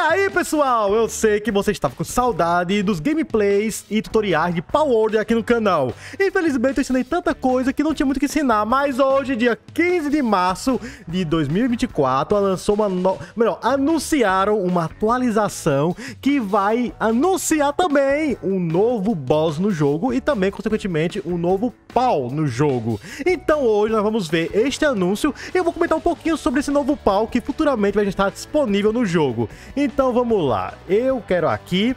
aí, pessoal? Eu sei que você estava com saudade dos gameplays e tutoriais de Power aqui no canal. Infelizmente, eu ensinei tanta coisa que não tinha muito o que ensinar, mas hoje, dia 15 de março de 2024, lançou uma... No... Melhor, anunciaram uma atualização que vai anunciar também um novo boss no jogo e também, consequentemente, um novo pau no jogo. Então, hoje, nós vamos ver este anúncio e eu vou comentar um pouquinho sobre esse novo pau que futuramente vai estar disponível no jogo. Então vamos lá. Eu quero aqui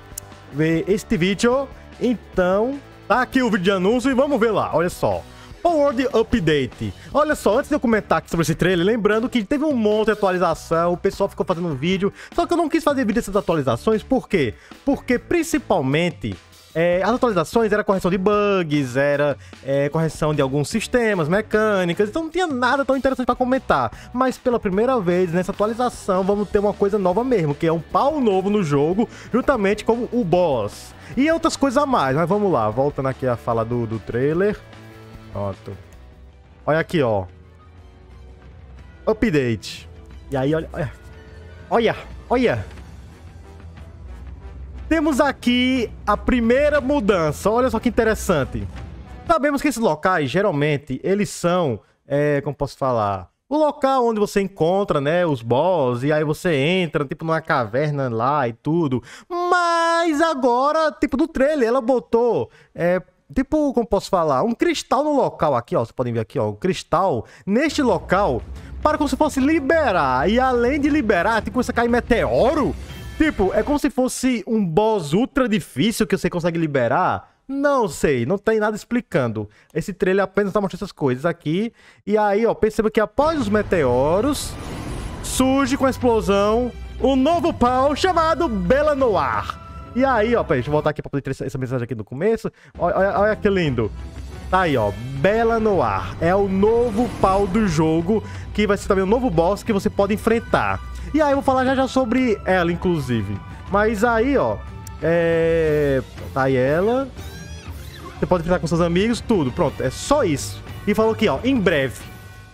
ver este vídeo. Então, tá aqui o vídeo de anúncio e vamos ver lá. Olha só. Power Update. Olha só, antes de eu comentar aqui sobre esse trailer, lembrando que teve um monte de atualização, o pessoal ficou fazendo vídeo, só que eu não quis fazer vídeo dessas atualizações, por quê? Porque principalmente é, as atualizações era correção de bugs, era é, correção de alguns sistemas, mecânicas, então não tinha nada tão interessante para comentar. Mas pela primeira vez nessa atualização vamos ter uma coisa nova mesmo, que é um pau novo no jogo, juntamente com o boss. E outras coisas a mais, mas vamos lá, voltando aqui a fala do, do trailer. Pronto. Olha aqui, ó. Update. E aí, olha. Olha, olha. olha. Temos aqui a primeira mudança. Olha só que interessante. Sabemos que esses locais, geralmente, eles são, é, como posso falar, o local onde você encontra, né, os boss, e aí você entra, tipo, numa caverna lá e tudo. Mas agora, tipo, do trailer, ela botou, é, tipo, como posso falar, um cristal no local aqui, ó, vocês podem ver aqui, ó, um cristal neste local, para como se fosse liberar. E além de liberar, tipo, começar a cair meteoro Tipo, é como se fosse um boss ultra difícil que você consegue liberar. Não sei, não tem nada explicando. Esse trailer apenas tá mostrando essas coisas aqui. E aí, ó, perceba que após os meteoros, surge com a explosão um novo pau chamado Bela Noir. E aí, ó, peraí, deixa eu voltar aqui pra poder ter essa mensagem aqui no começo. Olha, olha, olha que lindo. Tá aí, ó. Bela Noir. É o novo pau do jogo, que vai ser também um novo boss que você pode enfrentar. E aí eu vou falar já já sobre ela, inclusive. Mas aí, ó. É... Tá aí ela. Você pode enfrentar com seus amigos, tudo. Pronto, é só isso. E falou aqui, ó, em breve.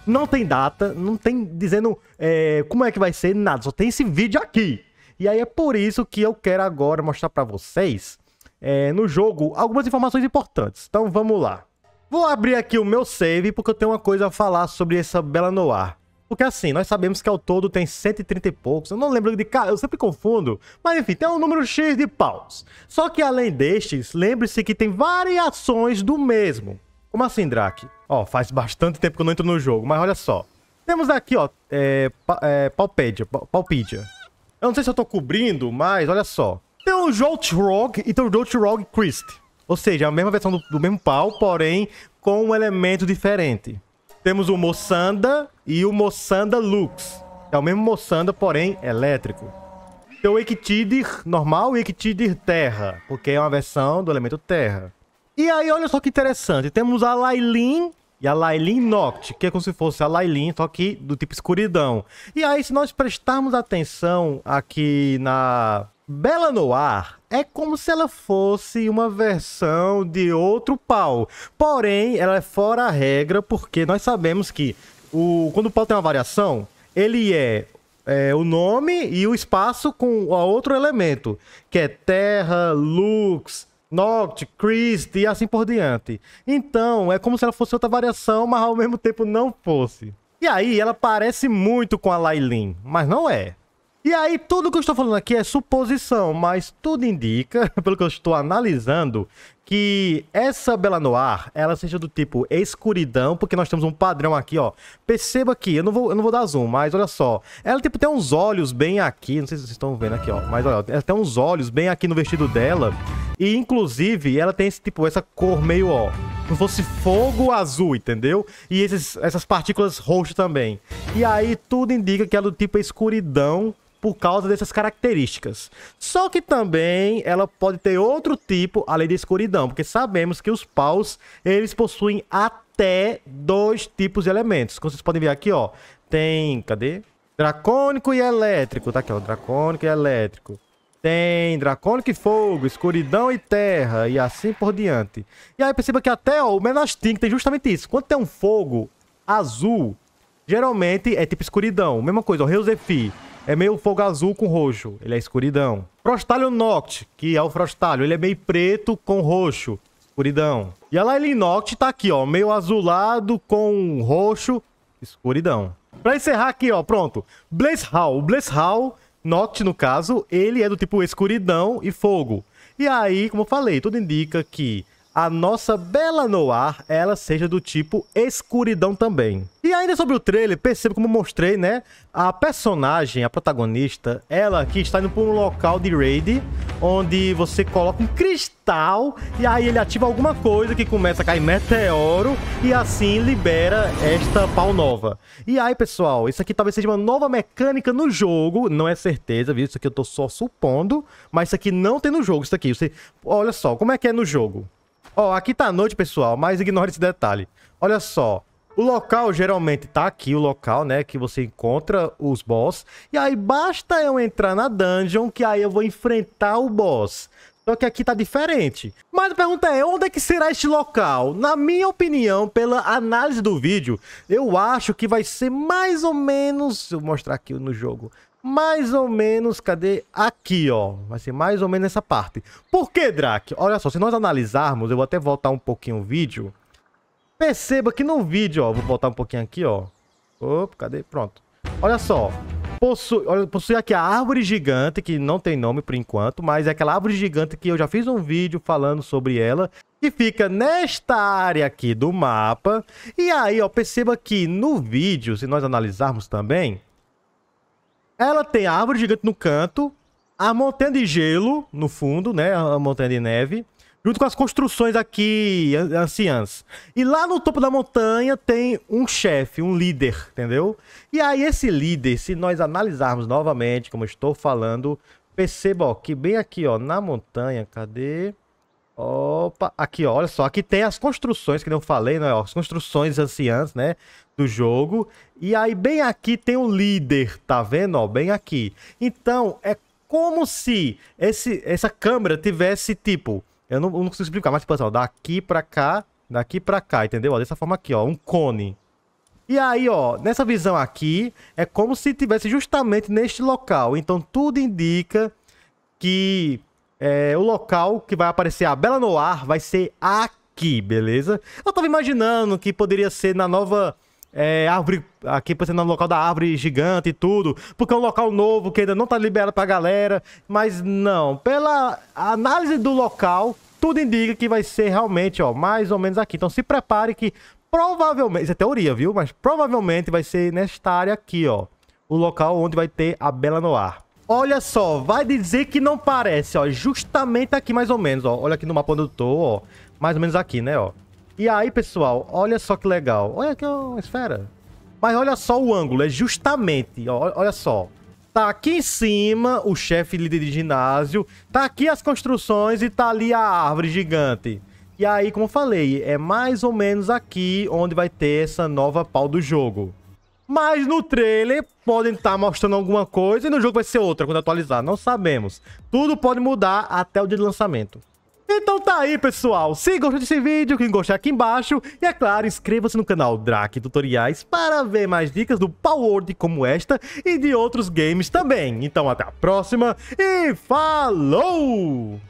Não tem data, não tem dizendo é, como é que vai ser, nada. Só tem esse vídeo aqui. E aí é por isso que eu quero agora mostrar para vocês, é, no jogo, algumas informações importantes. Então vamos lá. Vou abrir aqui o meu save porque eu tenho uma coisa a falar sobre essa Bela Noir. Porque assim, nós sabemos que ao todo tem 130 e poucos, eu não lembro de cara, eu sempre confundo, mas enfim, tem um número X de paus. Só que além destes, lembre-se que tem variações do mesmo. Como assim, Drake? Ó, faz bastante tempo que eu não entro no jogo, mas olha só. Temos aqui, ó, é, pa, é, Palpedia, Palpedia. Eu não sei se eu tô cobrindo, mas olha só. Tem o Joltrog e tem o Joltrog Christ. Ou seja, é a mesma versão do, do mesmo pau, porém com um elemento diferente. Temos o Moçanda e o Moçanda Lux. É o mesmo Moçanda, porém elétrico. Tem o Ektidir normal e o terra, porque é uma versão do elemento terra. E aí, olha só que interessante. Temos a Lailin e a Lailin Noct, que é como se fosse a Lailin, só que do tipo escuridão. E aí, se nós prestarmos atenção aqui na Bela Noir, é como se ela fosse uma versão de outro pau. Porém, ela é fora a regra, porque nós sabemos que o, quando o pau tem uma variação, ele é, é o nome e o espaço com a outro elemento, que é terra, lux, Noct, Christ e assim por diante. Então, é como se ela fosse outra variação, mas ao mesmo tempo não fosse. E aí, ela parece muito com a Lailin, mas não é. E aí, tudo que eu estou falando aqui é suposição, mas tudo indica, pelo que eu estou analisando, que essa Bela Noir, ela seja do tipo escuridão, porque nós temos um padrão aqui, ó. Perceba aqui, eu não vou, eu não vou dar zoom, mas olha só. Ela, tipo, tem uns olhos bem aqui, não sei se vocês estão vendo aqui, ó. Mas olha, ela tem uns olhos bem aqui no vestido dela. E, inclusive, ela tem esse tipo, essa cor meio, ó, como fosse fogo azul, entendeu? E esses, essas partículas roxas também. E aí, tudo indica que ela é do tipo escuridão, por causa dessas características. Só que também ela pode ter outro tipo além da escuridão, porque sabemos que os paus, eles possuem até dois tipos de elementos. Como vocês podem ver aqui, ó, tem, cadê? Dracônico e elétrico, tá aqui, ó, dracônico e elétrico. Tem dracônico e fogo, escuridão e terra, e assim por diante. E aí perceba que até ó, o Menastink tem justamente isso. Quando tem um fogo azul, geralmente é tipo escuridão. Mesma coisa, o Reusefi é meio fogo azul com roxo, ele é escuridão. Frostalho Noct, que é o frostalho, ele é meio preto com roxo, escuridão. E a Lyle Noct tá aqui, ó, meio azulado com roxo, escuridão. Pra encerrar aqui, ó, pronto. Blaze Hall, o Blaze Hall, Noct no caso, ele é do tipo escuridão e fogo. E aí, como eu falei, tudo indica que a nossa bela noir, ela seja do tipo escuridão também. E ainda sobre o trailer, perceba como mostrei, né? A personagem, a protagonista, ela aqui está indo para um local de raid, onde você coloca um cristal e aí ele ativa alguma coisa que começa a cair meteoro e assim libera esta pau nova. E aí, pessoal, isso aqui talvez seja uma nova mecânica no jogo, não é certeza, viu? Isso aqui eu estou só supondo, mas isso aqui não tem no jogo, isso aqui. Você... Olha só, como é que é no jogo? Ó, oh, aqui tá noite, pessoal, mas ignore esse detalhe. Olha só, o local geralmente tá aqui, o local, né, que você encontra os boss. E aí basta eu entrar na dungeon, que aí eu vou enfrentar o boss. Só que aqui tá diferente. Mas a pergunta é, onde é que será este local? Na minha opinião, pela análise do vídeo, eu acho que vai ser mais ou menos... Eu mostrar aqui no jogo mais ou menos, cadê? Aqui, ó. Vai ser mais ou menos essa parte. Por que, Drac? Olha só, se nós analisarmos, eu vou até voltar um pouquinho o vídeo. Perceba que no vídeo, ó, vou voltar um pouquinho aqui, ó. Opa, cadê? Pronto. Olha só. Possui, olha, possui aqui a árvore gigante, que não tem nome por enquanto, mas é aquela árvore gigante que eu já fiz um vídeo falando sobre ela, que fica nesta área aqui do mapa. E aí, ó, perceba que no vídeo, se nós analisarmos também, ela tem a árvore gigante no canto, a montanha de gelo no fundo, né? A montanha de neve. Junto com as construções aqui anciãs. E lá no topo da montanha tem um chefe, um líder, entendeu? E aí, esse líder, se nós analisarmos novamente, como estou falando, perceba ó, que bem aqui, ó, na montanha, cadê? Opa, aqui olha só, aqui tem as construções que eu falei, né? as construções anciãs, né? Do jogo. E aí bem aqui tem o líder, tá vendo? Ó, bem aqui. Então é como se esse, essa câmera tivesse tipo, eu não, eu não consigo explicar, mas tipo assim, ó, daqui para cá, daqui para cá, entendeu? Ó, dessa forma aqui, ó, um cone. E aí, ó, nessa visão aqui, é como se tivesse justamente neste local. Então tudo indica que é, o local que vai aparecer a Bela Noir vai ser aqui, beleza? Eu tava imaginando que poderia ser na nova é, árvore. Aqui pode ser no local da árvore gigante e tudo. Porque é um local novo que ainda não tá liberado pra galera. Mas não, pela análise do local, tudo indica que vai ser realmente, ó, mais ou menos aqui. Então se prepare que provavelmente. Isso é teoria, viu? Mas provavelmente vai ser nesta área aqui, ó. O local onde vai ter a Bela Noir. Olha só, vai dizer que não parece, ó. Justamente aqui, mais ou menos, ó. Olha aqui no mapa onde eu tô, ó. Mais ou menos aqui, né, ó. E aí, pessoal, olha só que legal. Olha aqui, ó, uma esfera. Mas olha só o ângulo, é justamente, ó, olha só. Tá aqui em cima o chefe líder de ginásio, tá aqui as construções e tá ali a árvore gigante. E aí, como eu falei, é mais ou menos aqui onde vai ter essa nova pau do jogo. Mas no trailer podem estar tá mostrando alguma coisa e no jogo vai ser outra quando atualizar. Não sabemos. Tudo pode mudar até o dia de lançamento. Então tá aí, pessoal. Se gostou desse vídeo, quem gostar aqui embaixo. E é claro, inscreva-se no canal Drac Tutoriais para ver mais dicas do Power Word como esta e de outros games também. Então até a próxima e falou!